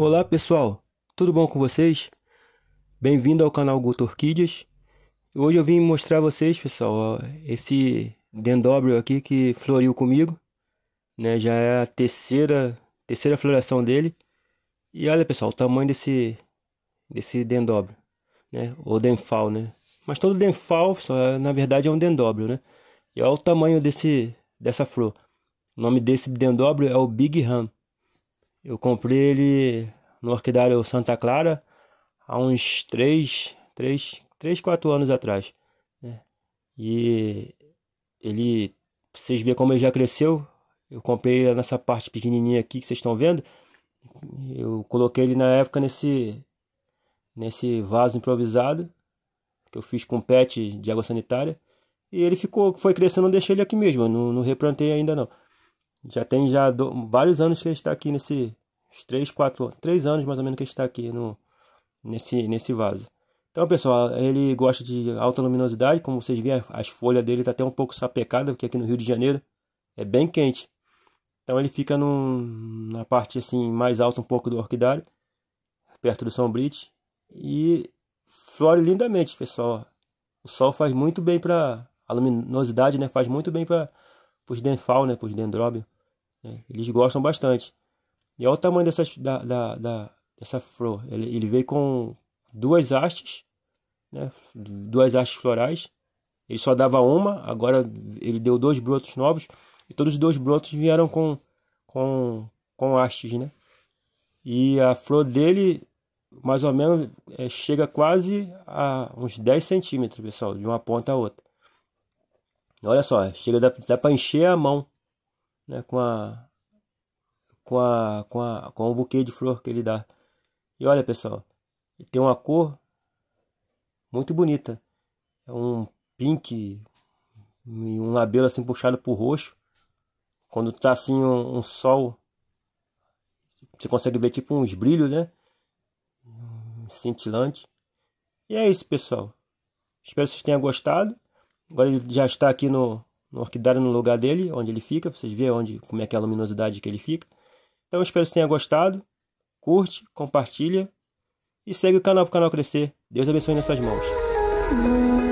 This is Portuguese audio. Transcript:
Olá pessoal, tudo bom com vocês? Bem-vindo ao canal Guto Orquídeas. Hoje eu vim mostrar a vocês, pessoal, esse dendóbrio aqui que floriu comigo, né? Já é a terceira, terceira floração dele. E olha, pessoal, o tamanho desse desse dendróbio, né? Ou denfal, né? Mas todo denfal, só, na verdade, é um dendóbrio, né? E olha o tamanho desse dessa flor. O nome desse dendóbrio é o Big Ram. Eu comprei ele no Orquidário Santa Clara há uns 3, 3, 3 4 anos atrás. Né? E ele, vocês vê como ele já cresceu. Eu comprei ele nessa parte pequenininha aqui que vocês estão vendo. Eu coloquei ele na época nesse, nesse vaso improvisado que eu fiz com pet de água sanitária. E ele ficou, foi crescendo, eu deixei ele aqui mesmo, não, não replantei ainda não. Já tem já do, vários anos que ele está aqui nesse, uns 3, 4, 3 anos mais ou menos que está aqui no, nesse, nesse vaso. Então, pessoal, ele gosta de alta luminosidade, como vocês veem, as folhas dele tá até um pouco sapecada, porque aqui no Rio de Janeiro é bem quente. Então ele fica num, na parte assim mais alta um pouco do orquidário, perto do sombrite, e flore lindamente, pessoal. O sol faz muito bem para a luminosidade, né? Faz muito bem para os denfal, né? Para os dendróbio. Né. Eles gostam bastante. E olha o tamanho dessa, da, da, da dessa flor. Ele, ele veio com duas hastes, né? duas hastes florais. Ele só dava uma, agora ele deu dois brotos novos. E todos os dois brotos vieram com, com, com hastes, né? E a flor dele, mais ou menos, é, chega quase a uns 10 centímetros, pessoal, de uma ponta a outra. Olha só, chega dá, dá para encher a mão né, com, a, com, a, com, a, com o buquê de flor que ele dá. E olha, pessoal, tem uma cor muito bonita. É um pink, um labelo assim puxado pro roxo. Quando tá assim um, um sol, você consegue ver tipo uns brilhos, né? Cintilante. E é isso, pessoal. Espero que vocês tenham gostado. Agora ele já está aqui no, no orquidário no lugar dele, onde ele fica. Vocês vêem onde, como é que é a luminosidade que ele fica. Então espero que você tenha gostado. Curte, compartilha e segue o canal para o canal crescer. Deus abençoe nossas mãos.